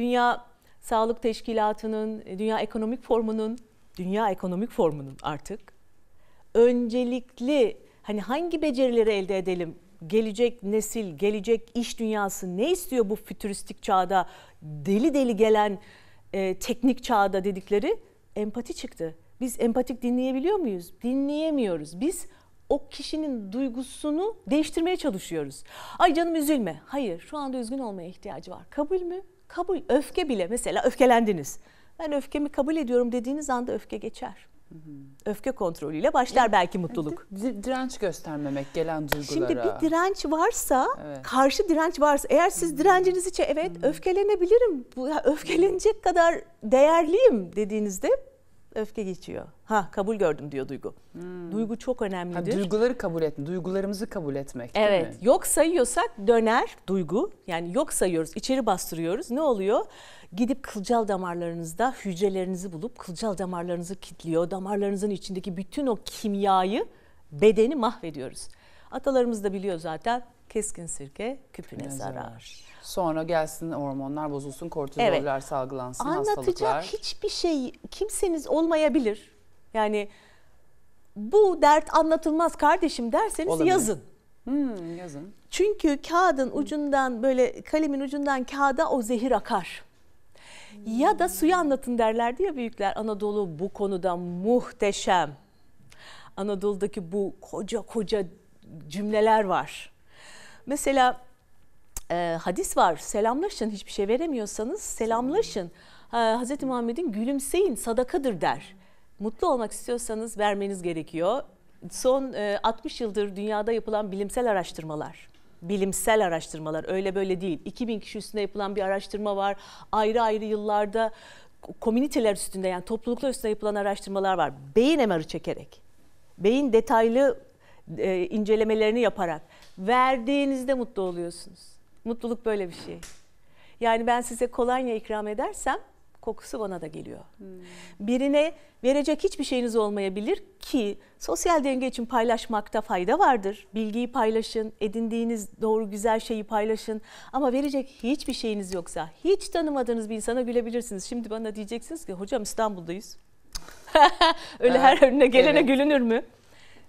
Dünya Sağlık Teşkilatı'nın, e, Dünya Ekonomik Formu'nun, Dünya Ekonomik Formu'nun artık öncelikli hani hangi becerileri elde edelim? Gelecek nesil, gelecek iş dünyası ne istiyor bu fütüristik çağda, deli deli gelen e, teknik çağda dedikleri empati çıktı. Biz empatik dinleyebiliyor muyuz? Dinleyemiyoruz. Biz o kişinin duygusunu değiştirmeye çalışıyoruz. Ay canım üzülme. Hayır, şu anda üzgün olmaya ihtiyacı var. Kabul mü? kabul öfke bile mesela öfkelendiniz. Ben öfkemi kabul ediyorum dediğiniz anda öfke geçer. Öfke kontrolüyle başlar yani, belki mutluluk. Direnç göstermemek gelen duygulara. Şimdi bir direnç varsa, evet. karşı direnç varsa, eğer siz hmm. direnciniz için evet hmm. öfkelenebilirim, öfkelenecek kadar değerliyim dediğinizde öfke geçiyor. Ha kabul gördüm diyor duygu. Hmm. Duygu çok önemlidir. Ha, duyguları kabul etmek, duygularımızı kabul etmek değil Evet mi? yok sayıyorsak döner duygu. Yani yok sayıyoruz içeri bastırıyoruz ne oluyor? Gidip kılcal damarlarınızda hücrelerinizi bulup kılcal damarlarınızı kilitliyor. Damarlarınızın içindeki bütün o kimyayı bedeni mahvediyoruz. Atalarımız da biliyor zaten keskin sirke küpüne zarar. Sonra gelsin hormonlar bozulsun, kortizoller Evet. salgılansın, Anlatacak hastalıklar. hiçbir şey kimseniz olmayabilir. Yani bu dert anlatılmaz kardeşim derseniz Olabilir. yazın. Hmm, yazın. Çünkü kağıdın ucundan böyle kalemin ucundan kağıda o zehir akar. Ya da hmm. suyu anlatın derlerdi ya büyükler. Anadolu bu konuda muhteşem. Anadolu'daki bu koca koca cümleler var. Mesela e, hadis var selamlaşın hiçbir şey veremiyorsanız selamlaşın. E, Hz. Muhammed'in gülümseyin sadakadır der. Mutlu olmak istiyorsanız vermeniz gerekiyor. Son e, 60 yıldır dünyada yapılan bilimsel araştırmalar bilimsel araştırmalar öyle böyle değil. 2000 kişi üstünde yapılan bir araştırma var. Ayrı ayrı yıllarda komüniteler üstünde yani topluluklar üstünde yapılan araştırmalar var. Beyin emarı çekerek, beyin detaylı e, incelemelerini yaparak verdiğinizde mutlu oluyorsunuz. Mutluluk böyle bir şey. Yani ben size kolonya ikram edersem kokusu bana da geliyor. Hmm. Birine verecek hiçbir şeyiniz olmayabilir ki sosyal denge için paylaşmakta fayda vardır. Bilgiyi paylaşın, edindiğiniz doğru güzel şeyi paylaşın ama verecek hiçbir şeyiniz yoksa hiç tanımadığınız bir insana gülebilirsiniz. Şimdi bana diyeceksiniz ki hocam İstanbul'dayız. Öyle ha, her önüne gelene evet. gülünür mü?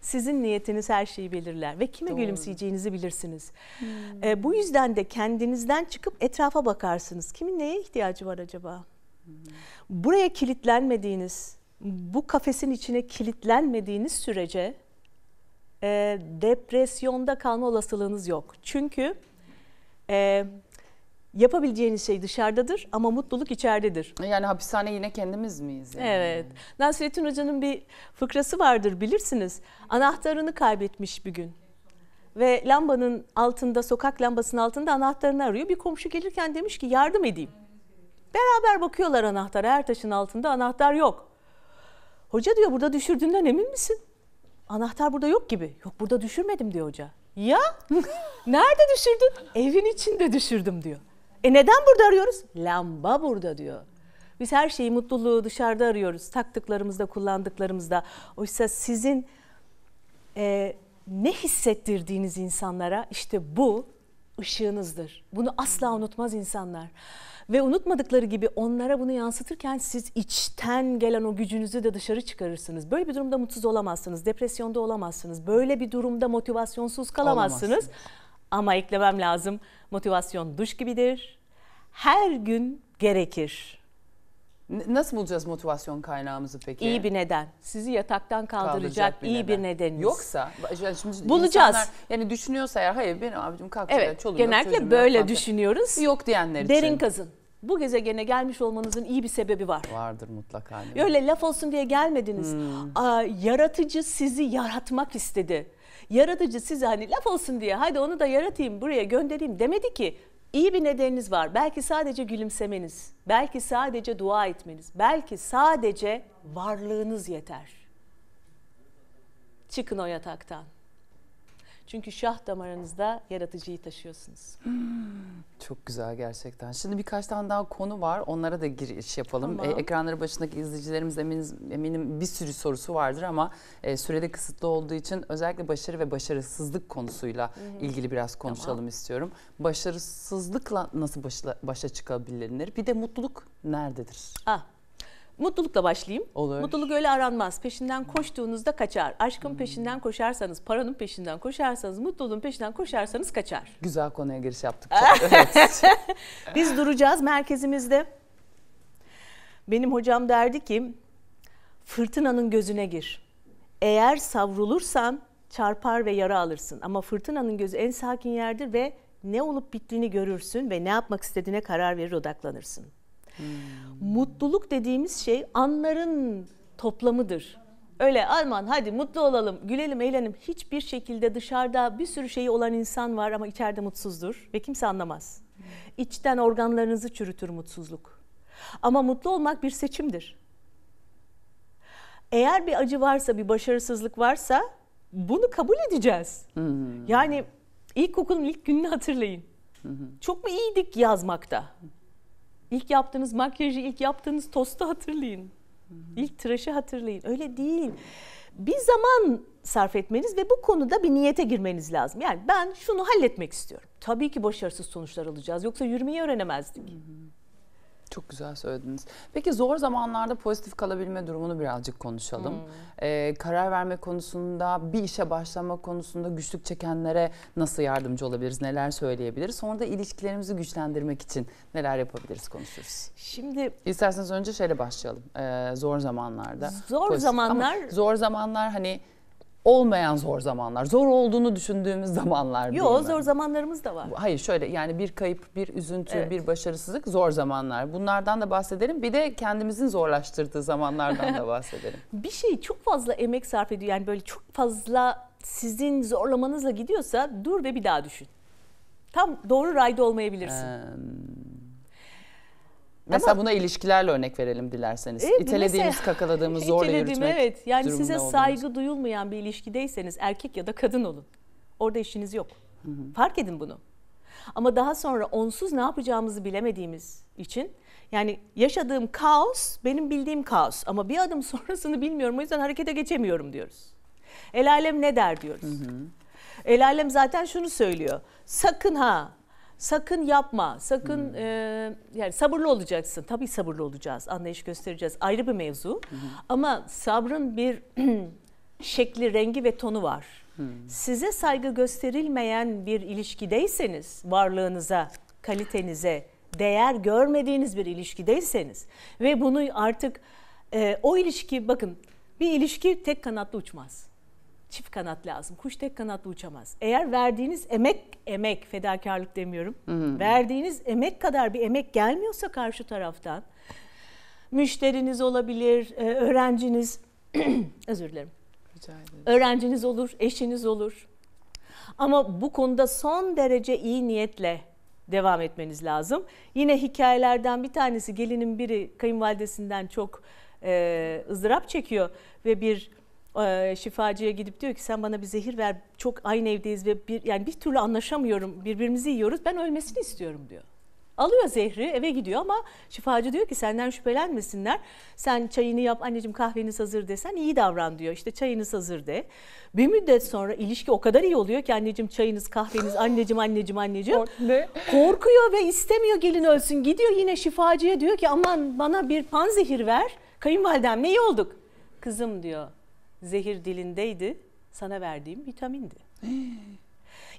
sizin niyetiniz her şeyi belirler ve kime Doğru. gülümseyeceğinizi bilirsiniz. Hmm. E, bu yüzden de kendinizden çıkıp etrafa bakarsınız. Kimin neye ihtiyacı var acaba? Hmm. Buraya kilitlenmediğiniz, bu kafesin içine kilitlenmediğiniz sürece e, depresyonda kalma olasılığınız yok. Çünkü e, yapabileceğiniz şey dışarıdadır ama mutluluk içeridedir. Yani hapishane yine kendimiz miyiz? Yani? Evet. Nasrettin Hoca'nın bir fıkrası vardır bilirsiniz. Anahtarını kaybetmiş bir gün. Ve lambanın altında, sokak lambasının altında anahtarını arıyor. Bir komşu gelirken demiş ki yardım edeyim. Beraber bakıyorlar anahtara. Her taşın altında anahtar yok. Hoca diyor burada düşürdüğünden emin misin? Anahtar burada yok gibi. Yok burada düşürmedim diyor hoca. Ya nerede düşürdün? Evin içinde düşürdüm diyor. E neden burada arıyoruz? Lamba burada diyor. Biz her şeyi, mutluluğu dışarıda arıyoruz. Taktıklarımızda, kullandıklarımızda. Oysa sizin e, ne hissettirdiğiniz insanlara işte bu ışığınızdır. Bunu asla unutmaz insanlar. Ve unutmadıkları gibi onlara bunu yansıtırken siz içten gelen o gücünüzü de dışarı çıkarırsınız. Böyle bir durumda mutsuz olamazsınız, depresyonda olamazsınız. Böyle bir durumda motivasyonsuz kalamazsınız. Olamazsınız. Ama eklemem lazım motivasyon duş gibidir. Her gün gerekir. Nasıl bulacağız motivasyon kaynağımızı peki? İyi bir neden. Sizi yataktan kaldıracak, kaldıracak bir iyi neden. bir nedeniniz. Yoksa yani şimdi bulacağız. Insanlar, yani düşünüyorsa eğer hayır benim abicim kalk evet, çoluğum Genellikle böyle yok, düşünüyoruz. Yok diyenler için. Derin kazın bu gezegene gelmiş olmanızın iyi bir sebebi var. Vardır mutlaka. Değil Öyle laf olsun diye gelmediniz. Hmm. Aa, yaratıcı sizi yaratmak istedi. Yaratıcı sizi hani laf olsun diye hadi onu da yaratayım buraya göndereyim demedi ki. İyi bir nedeniniz var. Belki sadece gülümsemeniz, belki sadece dua etmeniz, belki sadece varlığınız yeter. Çıkın o yataktan. Çünkü şah damarınızda yaratıcıyı taşıyorsunuz. Çok güzel gerçekten. Şimdi birkaç tane daha konu var. Onlara da giriş yapalım. E, tamam. E, ekranları başındaki izleyicilerimiz eminiz, eminim bir sürü sorusu vardır ama e, sürede kısıtlı olduğu için özellikle başarı ve başarısızlık konusuyla Hı-hı. ilgili biraz konuşalım tamam. istiyorum. Başarısızlıkla nasıl başla, başa çıkabilir? Bir de mutluluk nerededir? Ah Mutlulukla başlayayım. Olur. Mutluluk öyle aranmaz. Peşinden koştuğunuzda kaçar. Aşkın hmm. peşinden koşarsanız, paranın peşinden koşarsanız, mutluluğun peşinden koşarsanız kaçar. Güzel konuya giriş yaptık. Biz duracağız merkezimizde. Benim hocam derdi ki fırtınanın gözüne gir. Eğer savrulursan çarpar ve yara alırsın. Ama fırtınanın gözü en sakin yerdir ve ne olup bittiğini görürsün ve ne yapmak istediğine karar verir odaklanırsın. Hmm. Mutluluk dediğimiz şey anların toplamıdır. Öyle aman hadi mutlu olalım, gülelim, eğlenelim. Hiçbir şekilde dışarıda bir sürü şeyi olan insan var ama içeride mutsuzdur ve kimse anlamaz. İçten organlarınızı çürütür mutsuzluk. Ama mutlu olmak bir seçimdir. Eğer bir acı varsa, bir başarısızlık varsa bunu kabul edeceğiz. Hmm. Yani ilkokulun ilk gününü hatırlayın. Hı Çok mu iyiydik yazmakta? İlk yaptığınız makyajı, ilk yaptığınız tostu hatırlayın. İlk tıraşı hatırlayın. Öyle değil. Bir zaman sarf etmeniz ve bu konuda bir niyete girmeniz lazım. Yani ben şunu halletmek istiyorum. Tabii ki başarısız sonuçlar alacağız. Yoksa yürümeyi öğrenemezdik. Hı hı. Çok güzel söylediniz. Peki zor zamanlarda pozitif kalabilme durumunu birazcık konuşalım. Hmm. Ee, karar verme konusunda, bir işe başlama konusunda güçlük çekenlere nasıl yardımcı olabiliriz, neler söyleyebiliriz? Sonra da ilişkilerimizi güçlendirmek için neler yapabiliriz konuşuruz. Şimdi isterseniz önce şöyle başlayalım. Ee, zor zamanlarda. Zor pozitif. zamanlar. Ama zor zamanlar hani olmayan zor zamanlar. Zor olduğunu düşündüğümüz zamanlar değil Yo, mi? zor zamanlarımız da var. Hayır şöyle yani bir kayıp, bir üzüntü, Evet. bir başarısızlık zor zamanlar. Bunlardan da bahsedelim. Bir de kendimizin zorlaştırdığı zamanlardan da bahsedelim. Bir şey çok fazla emek sarf ediyor yani böyle çok fazla sizin zorlamanızla gidiyorsa dur ve bir daha düşün. Tam doğru rayda olmayabilirsin. Ee, Mesela Ama, buna ilişkilerle örnek verelim dilerseniz. E, İtelediğimiz, mesela, kakaladığımız, zorla yürütmek Evet yani size saygı olduğunuz. duyulmayan bir ilişkideyseniz erkek ya da kadın olun. Orada işiniz yok. Hı hı. Fark edin bunu. Ama daha sonra onsuz ne yapacağımızı bilemediğimiz için yani yaşadığım kaos benim bildiğim kaos ama bir adım sonrasını bilmiyorum o yüzden harekete geçemiyorum diyoruz. El alem ne der diyoruz. Hı hı. El alem zaten şunu söylüyor. Sakın ha sakın yapma, sakın hmm. e, yani sabırlı olacaksın. Tabii sabırlı olacağız, anlayış göstereceğiz. Ayrı bir mevzu. Hmm. Ama sabrın bir şekli, rengi ve tonu var. Hmm. Size saygı gösterilmeyen bir ilişkideyseniz, varlığınıza, kalitenize değer görmediğiniz bir ilişkideyseniz ve bunu artık e, o ilişki bakın bir ilişki tek kanatlı uçmaz çift kanat lazım. Kuş tek kanatlı uçamaz. Eğer verdiğiniz emek, emek fedakarlık demiyorum. Hmm. Verdiğiniz emek kadar bir emek gelmiyorsa karşı taraftan müşteriniz olabilir, e, öğrenciniz özür dilerim. Rica ederim. Öğrenciniz olur, eşiniz olur. Ama bu konuda son derece iyi niyetle devam etmeniz lazım. Yine hikayelerden bir tanesi gelinin biri kayınvalidesinden çok e, ızdırap çekiyor ve bir şifacıya gidip diyor ki sen bana bir zehir ver çok aynı evdeyiz ve bir yani bir türlü anlaşamıyorum birbirimizi yiyoruz ben ölmesini istiyorum diyor. Alıyor zehri eve gidiyor ama şifacı diyor ki senden şüphelenmesinler. Sen çayını yap anneciğim kahveniz hazır desen iyi davran diyor. işte çayınız hazır de. Bir müddet sonra ilişki o kadar iyi oluyor ki anneciğim çayınız kahveniz anneciğim anneciğim anneciğim. Ne? Korkuyor ve istemiyor gelin ölsün. Gidiyor yine şifacıya diyor ki aman bana bir pan zehir ver. ne iyi olduk. Kızım diyor zehir dilindeydi, sana verdiğim vitamindi. Ee.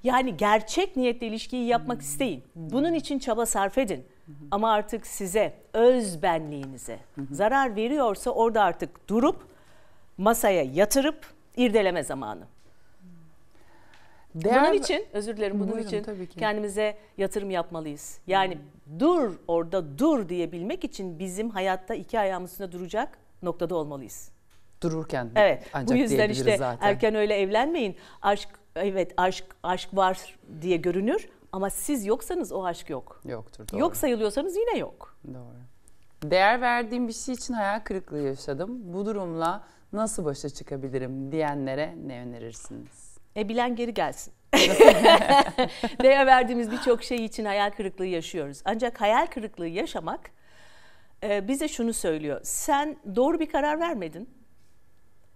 yani gerçek niyetle ilişkiyi yapmak hmm. isteyin. Hmm. Bunun için çaba sarf edin. Hmm. Ama artık size, öz benliğinize hmm. zarar veriyorsa orada artık durup masaya yatırıp irdeleme zamanı. Değer... Bunun için özür dilerim bunun Buyurun, için kendimize yatırım yapmalıyız. Yani hmm. dur orada dur diyebilmek için bizim hayatta iki ayağımızın üstünde duracak noktada olmalıyız dururken evet, ancak bu yüzden işte zaten. erken öyle evlenmeyin. Aşk evet aşk aşk var diye görünür ama siz yoksanız o aşk yok. Yoktur doğru. Yok sayılıyorsanız yine yok. Doğru. Değer verdiğim bir şey için hayal kırıklığı yaşadım. Bu durumla nasıl başa çıkabilirim diyenlere ne önerirsiniz? E bilen geri gelsin. Değer verdiğimiz birçok şey için hayal kırıklığı yaşıyoruz. Ancak hayal kırıklığı yaşamak e, bize şunu söylüyor. Sen doğru bir karar vermedin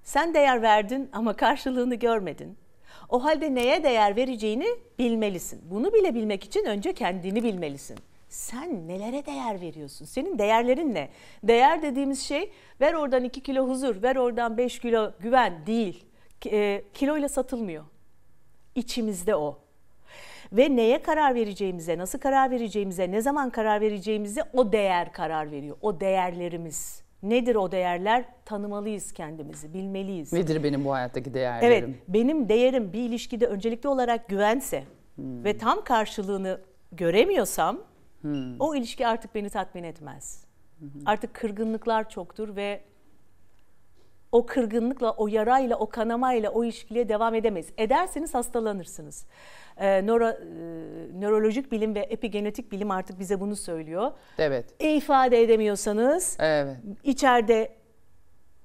sen değer verdin ama karşılığını görmedin. O halde neye değer vereceğini bilmelisin. Bunu bile bilmek için önce kendini bilmelisin. Sen nelere değer veriyorsun? Senin değerlerin ne? Değer dediğimiz şey ver oradan 2 kilo huzur, ver oradan 5 kilo güven değil. E, kiloyla satılmıyor. İçimizde o. Ve neye karar vereceğimize, nasıl karar vereceğimize, ne zaman karar vereceğimize o değer karar veriyor. O değerlerimiz. Nedir o değerler? Tanımalıyız kendimizi, bilmeliyiz. Nedir benim bu hayattaki değerlerim? Evet, benim değerim bir ilişkide öncelikli olarak güvense hmm. ve tam karşılığını göremiyorsam hmm. o ilişki artık beni tatmin etmez. Hmm. Artık kırgınlıklar çoktur ve o kırgınlıkla, o yarayla, o kanamayla o ilişkiye devam edemeyiz. Ederseniz hastalanırsınız. Ee, nöro, e, nörolojik bilim ve epigenetik bilim artık bize bunu söylüyor. Evet. E, ifade edemiyorsanız, evet. içeride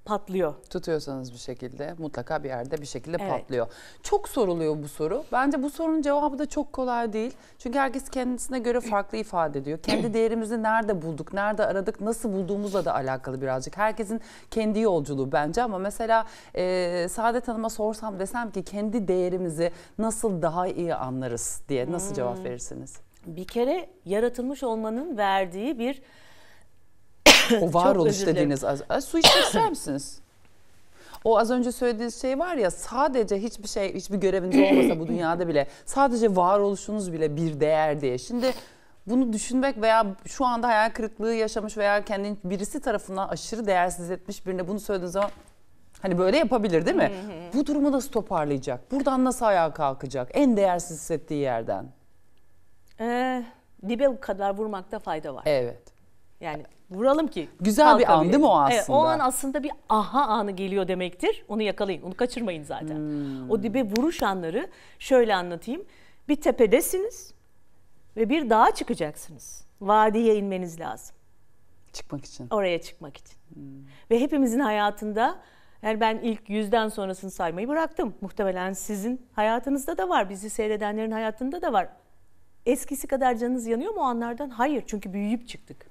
patlıyor. Tutuyorsanız bir şekilde mutlaka bir yerde bir şekilde evet. patlıyor. Çok soruluyor bu soru. Bence bu sorunun cevabı da çok kolay değil. Çünkü herkes kendisine göre farklı ifade ediyor. Kendi değerimizi nerede bulduk, nerede aradık, nasıl bulduğumuzla da alakalı birazcık. Herkesin kendi yolculuğu bence ama mesela e, Saadet Hanım'a sorsam desem ki kendi değerimizi nasıl daha iyi anlarız diye nasıl hmm. cevap verirsiniz? Bir kere yaratılmış olmanın verdiği bir o varoluş dediğiniz az, az, su içmek ister misiniz? O az önce söylediğiniz şey var ya sadece hiçbir şey hiçbir göreviniz olmasa bu dünyada bile sadece varoluşunuz bile bir değer diye. Şimdi bunu düşünmek veya şu anda hayal kırıklığı yaşamış veya kendini birisi tarafından aşırı değersiz etmiş birine bunu söylediğiniz zaman Hani böyle yapabilir değil mi? Bu durumu nasıl toparlayacak? Buradan nasıl ayağa kalkacak? En değersiz hissettiği yerden. Ee, dibe kadar vurmakta fayda var. Evet. Yani vuralım ki. Güzel bir an değil mi o aslında? Evet, o an aslında bir aha anı geliyor demektir. Onu yakalayın, onu kaçırmayın zaten. Hmm. O dibe vuruş anları şöyle anlatayım. Bir tepedesiniz ve bir dağa çıkacaksınız. Vadiye inmeniz lazım. Çıkmak için. Oraya çıkmak için. Hmm. Ve hepimizin hayatında yani ben ilk yüzden sonrasını saymayı bıraktım. Muhtemelen sizin hayatınızda da var. Bizi seyredenlerin hayatında da var. Eskisi kadar canınız yanıyor mu o anlardan? Hayır. Çünkü büyüyüp çıktık